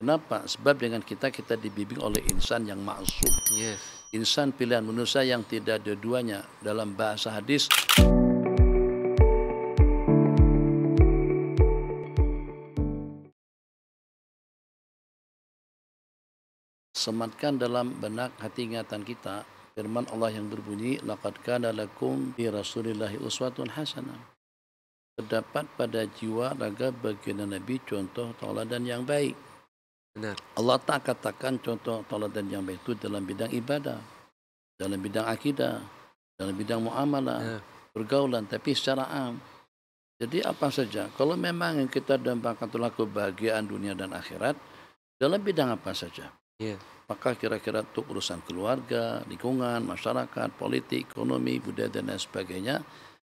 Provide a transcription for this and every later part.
Kenapa? Sebab dengan kita kita dibimbing oleh insan yang maksum. Yes. Insan pilihan manusia yang tidak ada duanya dalam bahasa hadis. Sematkan dalam benak hati ingatan kita firman Allah yang berbunyi laqad kana lakum fi rasulillahi uswatun hasanah. Terdapat pada jiwa raga baginda Nabi contoh tauladan yang baik. Benar. Allah tak katakan contoh teladan yang baik itu dalam bidang ibadah, dalam bidang akidah, dalam bidang muamalah, ya. pergaulan, tapi secara am. Jadi apa saja, kalau memang kita dambakan telah kebahagiaan dunia dan akhirat, dalam bidang apa saja. Ya. Maka kira-kira untuk urusan keluarga, lingkungan, masyarakat, politik, ekonomi, budaya, dan lain sebagainya,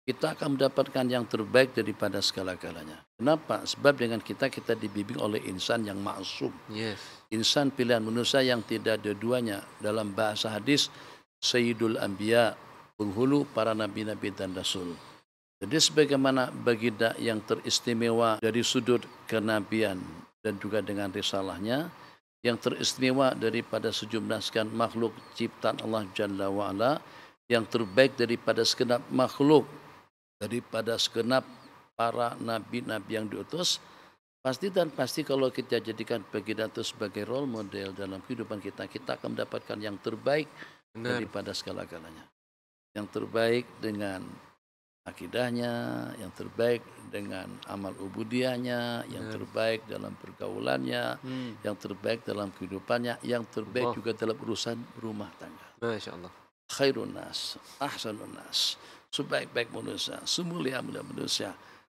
kita akan mendapatkan yang terbaik daripada segala-galanya. Kenapa? Sebab dengan kita kita dibimbing oleh insan yang maksum. Yes. Insan pilihan manusia yang tidak ada duanya. Dalam bahasa hadis, Sayyidul Anbiya, penghulu para nabi-nabi dan rasul. Jadi sebagaimana baginda yang teristimewa dari sudut kenabian dan juga dengan risalahnya, yang teristimewa daripada sejumlah sekian makhluk ciptaan Allah Jalla wa'ala, yang terbaik daripada segenap makhluk daripada segenap para nabi-nabi yang diutus pasti dan pasti kalau kita jadikan bagi itu sebagai role model dalam kehidupan kita kita akan mendapatkan yang terbaik Benar. daripada segala-galanya yang terbaik dengan akidahnya yang terbaik dengan amal ubudiahnya yang terbaik dalam pergaulannya hmm. yang terbaik dalam kehidupannya yang terbaik oh. juga dalam urusan rumah tangga Masya Allah khairun nas ahsanun nas sebaik-baik manusia, semulia-mulia manusia.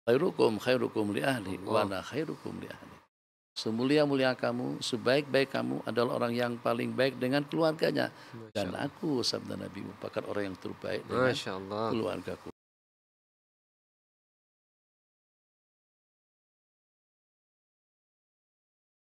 Khairukum khairukum li ahli oh. wa ana khairukum li ahli. Semulia-mulia kamu, sebaik-baik kamu adalah orang yang paling baik dengan keluarganya. Dan aku, sabda Nabi, merupakan orang yang terbaik dengan keluargaku.